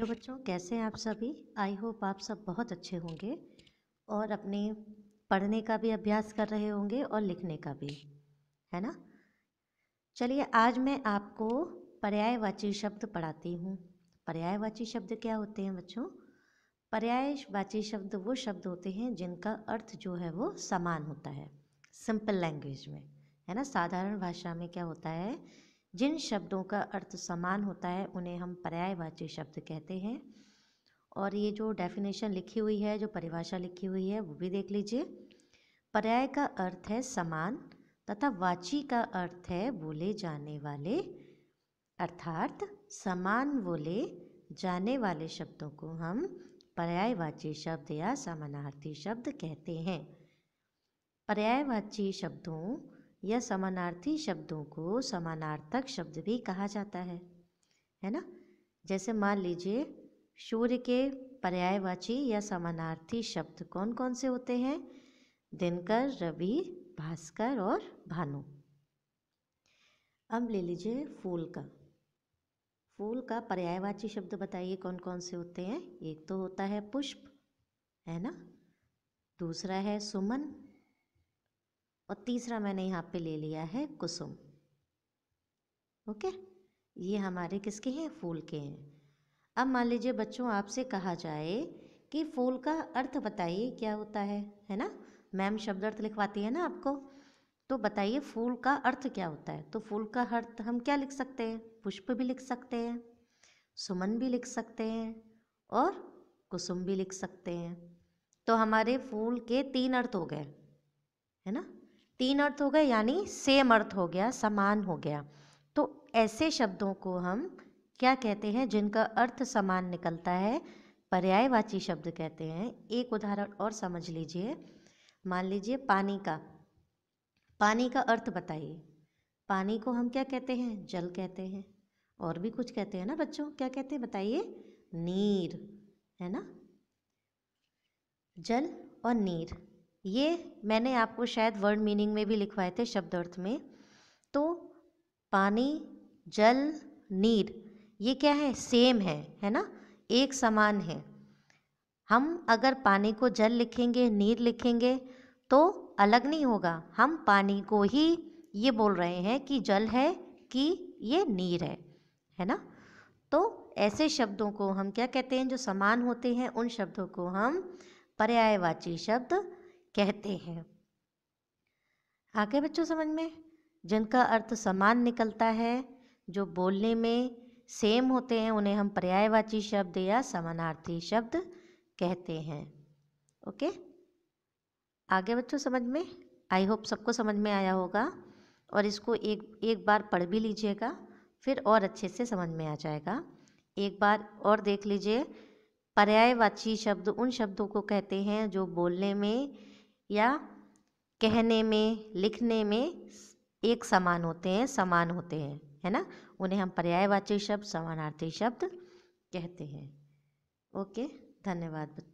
hello बच्चों कैसे हैं आप सभी आई होप आप सब बहुत अच्छे होंगे और अपने पढ़ने का भी अभ्यास कर रहे होंगे और लिखने का भी है ना चलिए आज मैं आपको पर्यायवाची शब्द पढ़ाती हूँ पर्यायवाची शब्द क्या होते हैं बच्चों पर्यायवाची शब्द वो शब्द होते हैं जिनका अर्थ जो है वो समान होता है सिंपल लैंग्वेज में है ना साधारण भाषा में क्या होता है जिन शब्दों का अर्थ समान होता है उन्हें हम पर्यायवाची शब्द कहते हैं और ये जो डेफिनेशन लिखी हुई है जो परिभाषा लिखी हुई है वो भी देख लीजिए पर्याय का अर्थ है समान तथा वाची का अर्थ है बोले जाने वाले अर्थात समान बोले जाने वाले शब्दों को हम पर्यायवाची शब्द या समानार्थी शब्द कहते हैं पर्यायवाची शब्दों या समानार्थी शब्दों को समानार्थक शब्द भी कहा जाता है है ना जैसे मान लीजिए सूर्य के पर्यायवाची या समानार्थी शब्द कौन कौन से होते हैं दिनकर रवि भास्कर और भानु अब ले लीजिए फूल का फूल का पर्यायवाची शब्द बताइए कौन कौन से होते हैं एक तो होता है पुष्प है ना दूसरा है सुमन और तीसरा मैंने यहाँ पे ले लिया है कुसुम ओके ये हमारे किसके हैं फूल के हैं अब मान लीजिए बच्चों आपसे कहा जाए कि फूल का अर्थ बताइए क्या होता है है ना मैम शब्द अर्थ लिखवाती है ना आपको तो बताइए फूल का अर्थ क्या होता है तो फूल का अर्थ हम क्या लिख सकते हैं पुष्प भी लिख सकते हैं सुमन भी लिख सकते हैं और कुसुम भी लिख सकते हैं तो हमारे फूल के तीन अर्थ हो गए है ना तीन अर्थ हो गए यानी सेम अर्थ हो गया समान हो गया तो ऐसे शब्दों को हम क्या कहते हैं जिनका अर्थ समान निकलता है पर्यायवाची शब्द कहते हैं एक उदाहरण और समझ लीजिए मान लीजिए पानी का पानी का अर्थ बताइए पानी को हम क्या कहते हैं जल कहते हैं और भी कुछ कहते हैं ना बच्चों क्या कहते हैं बताइए नीर है ना जल और नीर ये मैंने आपको शायद वर्ड मीनिंग में भी लिखवाए थे शब्द अर्थ में तो पानी जल नीर ये क्या है सेम है है ना एक समान है हम अगर पानी को जल लिखेंगे नीर लिखेंगे तो अलग नहीं होगा हम पानी को ही ये बोल रहे हैं कि जल है कि ये नीर है है ना तो ऐसे शब्दों को हम क्या कहते हैं जो समान होते हैं उन शब्दों को हम पर्यायवाची शब्द कहते हैं आगे बच्चों समझ में जिनका अर्थ समान निकलता है जो बोलने में सेम होते हैं उन्हें हम पर्यायवाची शब्द या समानार्थी शब्द कहते हैं ओके आगे बच्चों समझ में आई होप सबको समझ में आया होगा और इसको एक एक बार पढ़ भी लीजिएगा फिर और अच्छे से समझ में आ जाएगा एक बार और देख लीजिए पर्यायवाची शब्द उन शब्दों को कहते हैं जो बोलने में या कहने में लिखने में एक समान होते हैं समान होते हैं है ना उन्हें हम पर्यायवाची शब्द समानार्थी शब्द कहते हैं ओके धन्यवाद